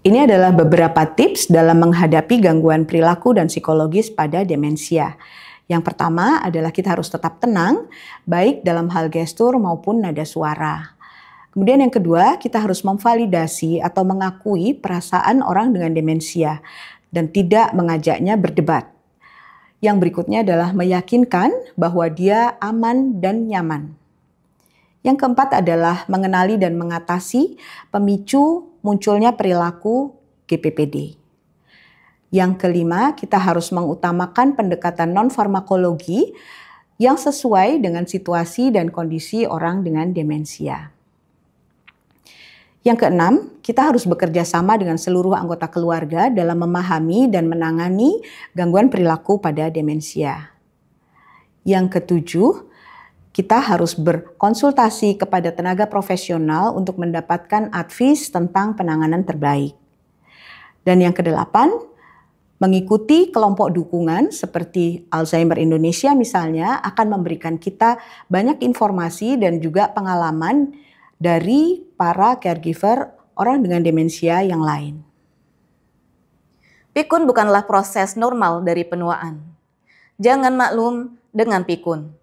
Ini adalah beberapa tips dalam menghadapi gangguan perilaku dan psikologis pada demensia. Yang pertama adalah kita harus tetap tenang, baik dalam hal gestur maupun nada suara. Kemudian yang kedua, kita harus memvalidasi atau mengakui perasaan orang dengan demensia dan tidak mengajaknya berdebat. Yang berikutnya adalah meyakinkan bahwa dia aman dan nyaman. Yang keempat adalah mengenali dan mengatasi pemicu munculnya perilaku GPPD. Yang kelima, kita harus mengutamakan pendekatan non-farmakologi yang sesuai dengan situasi dan kondisi orang dengan demensia. Yang keenam, kita harus bekerja sama dengan seluruh anggota keluarga dalam memahami dan menangani gangguan perilaku pada demensia. Yang ketujuh, kita harus berkonsultasi kepada tenaga profesional untuk mendapatkan advis tentang penanganan terbaik. Dan yang kedelapan, mengikuti kelompok dukungan seperti Alzheimer Indonesia misalnya akan memberikan kita banyak informasi dan juga pengalaman dari para caregiver orang dengan demensia yang lain. Pikun bukanlah proses normal dari penuaan. Jangan maklum dengan pikun